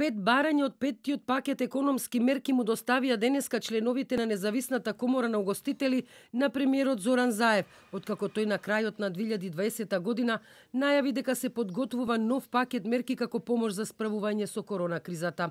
Пет барања од петтиот пакет економски мерки му доставија денеска членовите на независната комора на угостители на премиерот Зоран Заев, откако тој на крајот на 2020 година најави дека се подготвува нов пакет мерки како помош за справување со корона кризата.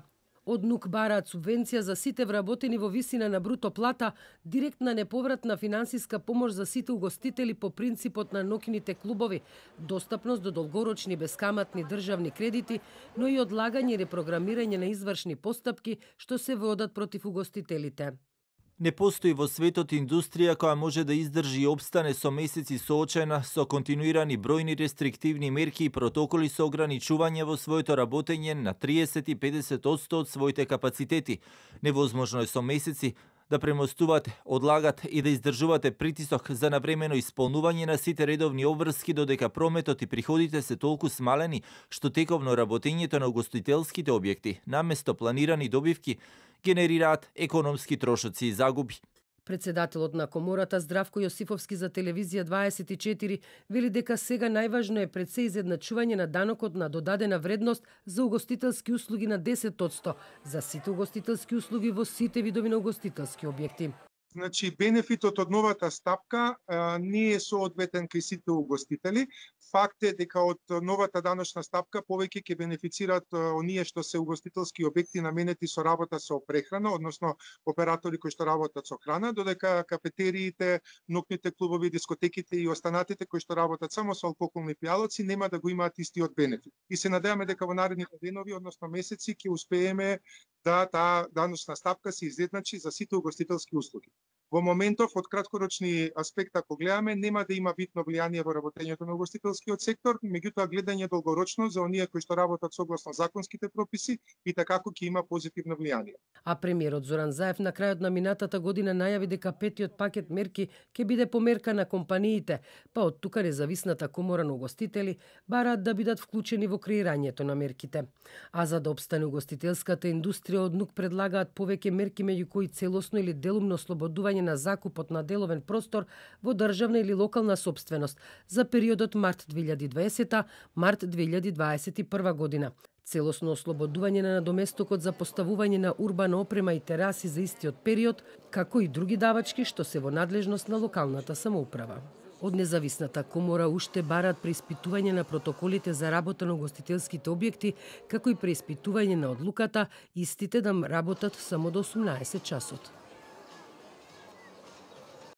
Од НУК бараат субвенција за сите вработени во висина на бруто плата, директна неповратна финансиска помош за сите угостители по принципот на нокините клубови, достапност до долгорочни бескаматни државни кредити, но и одлагање и репрограмирање на извршни постапки што се водат против угостителите. Не постои во светот индустрија која може да издржи и обстане со месеци соочена со континуирани бројни рестриктивни мерки и протоколи со ограничување во своето работење на 30 и 50% од своите капацитети. Невозможно е со месеци да премостувате, одлагат и да издржувате притисок за навремено исполнување на сите редовни обврски додека прометот и приходите се толку смалени што тековно работењето на гостителските објекти, наместо планирани добивки, генерираат економски трошоци и загуби. Председателот на Комората Здравко Јосифовски за телевизија 24 вели дека сега најважно е пред се изедначување на данокот на додадена вредност за угостителски услуги на 10% за сите угостителски услуги во сите видови на угостителски објекти. Значи, бенефитот од новата стапка а, не е соодветен кај сите угостители. Факт е дека од новата даношна стапка повеќе ќе бенефицират а, оние што се угостителски обекти наменети со работа со прехрана, односно оператори кои што работат со храна, додека кафетериите, нокните клубови, дискотеките и останатите кои што работат само со алкохолни пијалоци нема да го имаат истиот бенефит. И се надеваме дека во наредните денови, односно месеци, ќе успееме да таа даношна стапка се изедначи за сите угостителски услуги. Во моментов, од краткорочни аспекти, ако гледаме, нема да има битно влијание во работењето на угостителскиот сектор, меѓутоа гледање долгорочно за оние кои што работат согласно законските прописи и така ќе има позитивно влијание. А премиерот Зоран Заев на крајот на минатата година најави дека петиот пакет мерки ќе биде померка на компаниите, па од тука независната комора на угостители бараат да бидат вклучени во креирањето на мерките. А за да обстане угостителската индустрија од нук предлагаат повеќе мерки меѓу кои целосно или делумно слободување на закупот на деловен простор во државна или локална собственост за периодот март 2020 март 2021 година. Целосно ослободување на надоместокот за поставување на урбана опрема и тераси за истиот период, како и други давачки што се во надлежност на локалната самоуправа. Од независната комора уште барат преиспитување на протоколите за работа на гостителските објекти, како и преиспитување на одлуката истите да работат само до 18 часот.